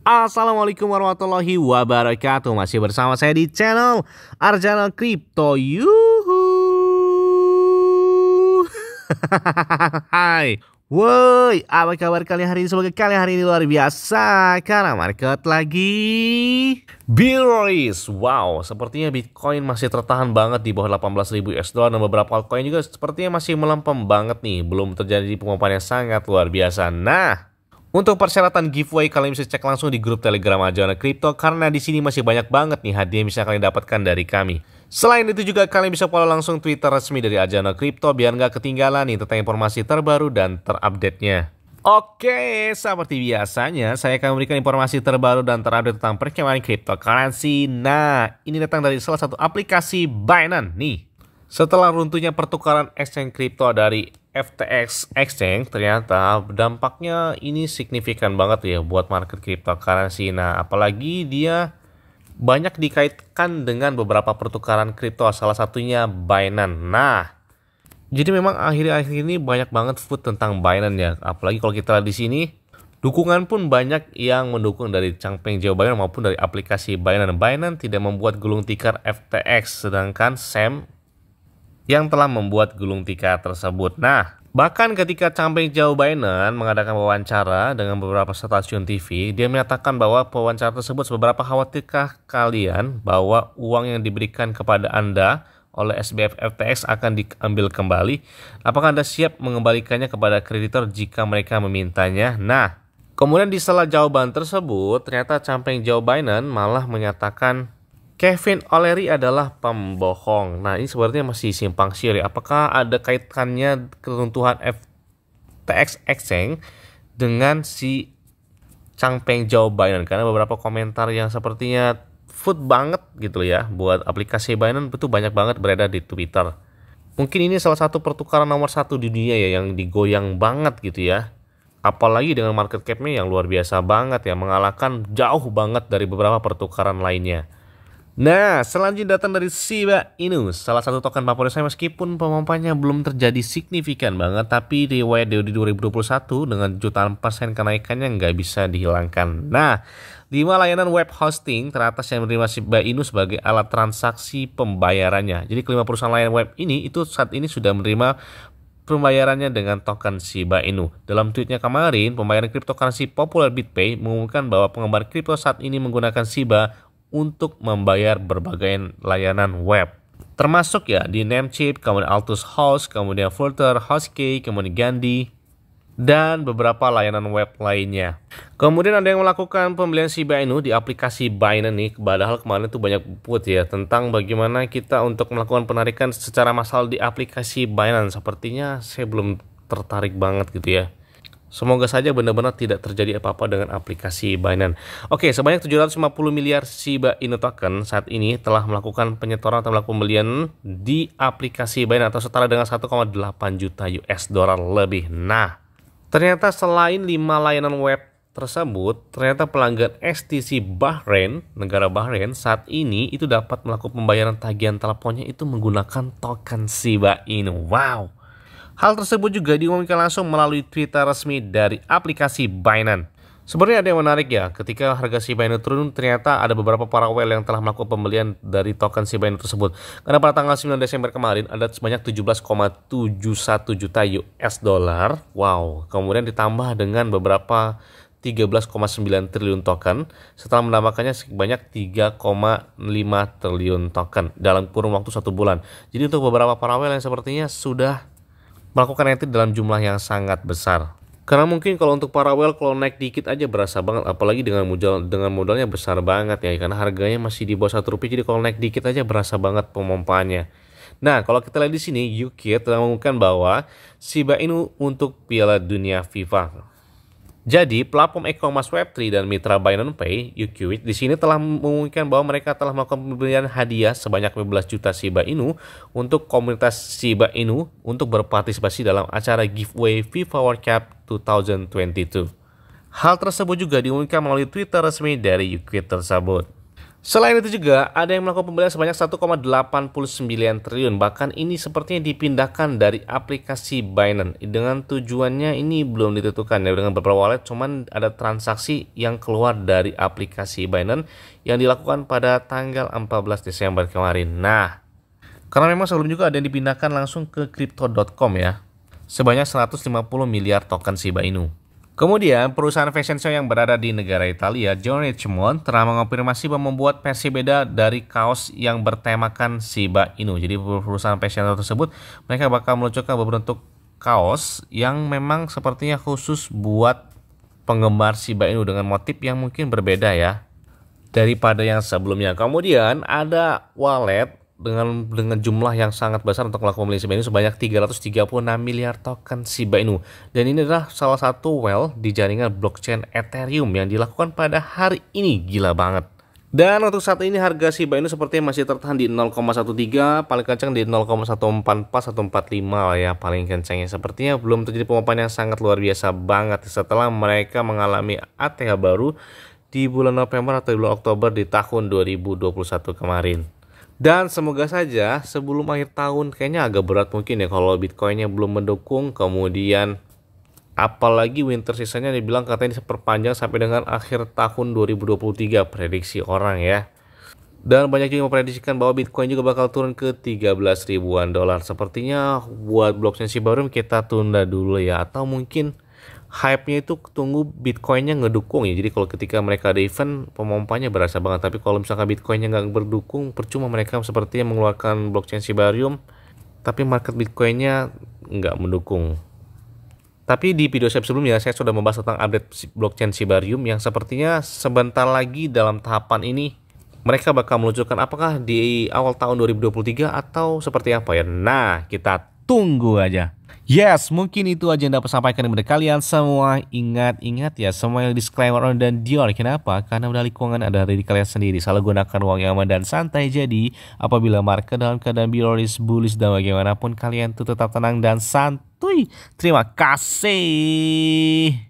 Assalamualaikum warahmatullahi wabarakatuh Masih bersama saya di channel Arjana Crypto Yuhu Hai Woi, apa kabar kalian hari ini? Semoga kalian hari ini luar biasa karena market lagi bearish. Wow, sepertinya Bitcoin masih tertahan banget di bawah 18.000 USD dan beberapa koin juga sepertinya masih melempem banget nih, belum terjadi pemompaan yang sangat luar biasa. Nah, untuk persyaratan giveaway kalian bisa cek langsung di grup Telegram ajana crypto karena di sini masih banyak banget nih hadiah yang bisa kalian dapatkan dari kami. Selain itu juga kalian bisa follow langsung Twitter resmi dari Ajana crypto biar nggak ketinggalan nih tentang informasi terbaru dan terupdate-nya. Oke, seperti biasanya saya akan memberikan informasi terbaru dan terupdate tentang perkembangan cryptocurrency. Nah, ini datang dari salah satu aplikasi Binance nih. Setelah runtuhnya pertukaran exchange kripto dari FTX exchange, ternyata dampaknya ini signifikan banget ya buat market cryptocurrency. Nah, apalagi dia banyak dikaitkan dengan beberapa pertukaran kripto, salah satunya Binance. Nah, jadi memang akhir-akhir ini banyak banget food tentang Binance ya. Apalagi kalau kita lihat di sini, Dukungan pun banyak yang mendukung dari Changpeng Jawa Binance maupun dari aplikasi Binance. Binance tidak membuat gulung tikar FTX, sedangkan SEM yang telah membuat gulung tikar tersebut. Nah, bahkan ketika Champing Joe Bainan mengadakan wawancara dengan beberapa stasiun TV, dia menyatakan bahwa wawancara tersebut seberapa khawatirkah kalian bahwa uang yang diberikan kepada Anda oleh SBF FTX akan diambil kembali. Apakah Anda siap mengembalikannya kepada kreditor jika mereka memintanya? Nah, kemudian di salah jawaban tersebut, ternyata Champing Joe Biden malah menyatakan Kevin O'Leary adalah pembohong. Nah, ini sebenarnya masih simpang siur ya. Apakah ada kaitannya keruntuhan FTX Exchange dengan si Changpeng Joe Binance? Karena beberapa komentar yang sepertinya food banget gitu ya buat aplikasi Binance itu banyak banget berada di Twitter. Mungkin ini salah satu pertukaran nomor satu di dunia ya yang digoyang banget gitu ya. Apalagi dengan market capnya yang luar biasa banget ya, mengalahkan jauh banget dari beberapa pertukaran lainnya. Nah, selanjutnya datang dari Shiba Inu, salah satu token favorit saya meskipun pemompanya belum terjadi signifikan banget, tapi riwayat di 2021 dengan jutaan persen kenaikannya nggak bisa dihilangkan. Nah, lima layanan web hosting teratas yang menerima Shiba Inu sebagai alat transaksi pembayarannya. Jadi kelima perusahaan layanan web ini itu saat ini sudah menerima pembayarannya dengan token Shiba Inu. Dalam tweetnya kemarin, pembayaran cryptocurrency populer BitPay mengumumkan bahwa penggemar kripto saat ini menggunakan Shiba untuk membayar berbagai layanan web. Termasuk ya di Namecheap, kemudian Altus House, kemudian Flutter, Hostkey, kemudian Gandhi, dan beberapa layanan web lainnya. Kemudian ada yang melakukan pembelian Shiba Inu di aplikasi Binance nih, padahal kemarin itu banyak put ya tentang bagaimana kita untuk melakukan penarikan secara massal di aplikasi Binance. Sepertinya saya belum tertarik banget gitu ya. Semoga saja benar-benar tidak terjadi apa-apa dengan aplikasi Binance. Oke, sebanyak 750 miliar Shiba Inu token saat ini telah melakukan penyetoran atau melakukan pembelian di aplikasi Binance atau setara dengan 1,8 juta US dollar lebih. Nah, ternyata selain lima layanan web tersebut, ternyata pelanggan STC Bahrain, negara Bahrain, saat ini itu dapat melakukan pembayaran tagihan teleponnya itu menggunakan token Shiba Inu. Wow! Hal tersebut juga diumumkan langsung melalui Twitter resmi dari aplikasi Binance. Sebenarnya ada yang menarik ya, ketika harga si Binance turun ternyata ada beberapa para whale yang telah melakukan pembelian dari token si Binance tersebut. Karena pada tanggal 9 Desember kemarin ada sebanyak 17,71 juta US dollar. Wow, kemudian ditambah dengan beberapa 13,9 triliun token setelah menambahkannya sebanyak 3,5 triliun token dalam kurun waktu satu bulan. Jadi untuk beberapa para whale yang sepertinya sudah melakukan itu dalam jumlah yang sangat besar. Karena mungkin kalau untuk para well kalau naik dikit aja berasa banget, apalagi dengan modal dengan modalnya besar banget ya, karena harganya masih di bawah satu rupiah, jadi kalau naik dikit aja berasa banget pemompaannya. Nah, kalau kita lihat di sini, Yuki telah mengumumkan bahwa Shiba Inu untuk Piala Dunia FIFA jadi, platform e-commerce Web3 dan mitra Binance Pay, UQWit, di sini telah mengumumkan bahwa mereka telah melakukan pemberian hadiah sebanyak 15 juta Shiba Inu untuk komunitas Shiba Inu untuk berpartisipasi dalam acara giveaway FIFA World Cup 2022. Hal tersebut juga diumumkan melalui Twitter resmi dari UQWit tersebut. Selain itu juga, ada yang melakukan pembelian sebanyak 1,89 triliun. Bahkan ini sepertinya dipindahkan dari aplikasi Binance. Dengan tujuannya ini belum ditentukan ya dengan beberapa wallet, cuman ada transaksi yang keluar dari aplikasi Binance yang dilakukan pada tanggal 14 Desember kemarin. Nah, karena memang sebelum juga ada yang dipindahkan langsung ke crypto.com ya. Sebanyak 150 miliar token Shiba Inu. Kemudian, perusahaan fashion show yang berada di negara Italia, John Richmond, telah mengonfirmasi membuat versi beda dari kaos yang bertemakan Shiba Inu. Jadi perusahaan fashion show tersebut, mereka bakal meluncurkan bentuk kaos yang memang sepertinya khusus buat penggemar Shiba Inu dengan motif yang mungkin berbeda ya daripada yang sebelumnya. Kemudian ada wallet dengan dengan jumlah yang sangat besar untuk melakukan pembelian Shiba Inu sebanyak 336 miliar token Shiba Inu. Dan ini adalah salah satu well di jaringan blockchain Ethereum yang dilakukan pada hari ini. Gila banget. Dan untuk saat ini harga Shiba Inu sepertinya masih tertahan di 0,13, paling kencang di 0,144145 ya paling kencangnya. Sepertinya belum terjadi pemapan yang sangat luar biasa banget setelah mereka mengalami ATH baru di bulan November atau bulan Oktober di tahun 2021 kemarin. Dan semoga saja sebelum akhir tahun kayaknya agak berat mungkin ya kalau Bitcoinnya belum mendukung kemudian apalagi winter seasonnya dibilang katanya diperpanjang sampai dengan akhir tahun 2023 prediksi orang ya. Dan banyak juga yang memprediksikan bahwa Bitcoin juga bakal turun ke 13 ribuan dolar. Sepertinya buat blockchain baru kita tunda dulu ya atau mungkin hype-nya itu tunggu Bitcoinnya ngedukung ya. Jadi kalau ketika mereka ada event, pemompanya berasa banget. Tapi kalau misalkan Bitcoinnya nggak berdukung, percuma mereka yang mengeluarkan blockchain Sibarium, tapi market Bitcoinnya nggak mendukung. Tapi di video saya sebelumnya saya sudah membahas tentang update blockchain Sibarium yang sepertinya sebentar lagi dalam tahapan ini mereka bakal meluncurkan apakah di awal tahun 2023 atau seperti apa ya. Nah, kita tunggu aja. Yes, mungkin itu aja yang dapat sampaikan kepada kalian semua. Ingat-ingat ya, semuanya disclaimer on dan Dior. Kenapa? Karena udah keuangan ada dari kalian sendiri. Selalu gunakan uang yang aman dan santai. Jadi, apabila market dalam keadaan bearish, bullish, dan bagaimanapun, kalian tuh tetap tenang dan santuy. Terima kasih.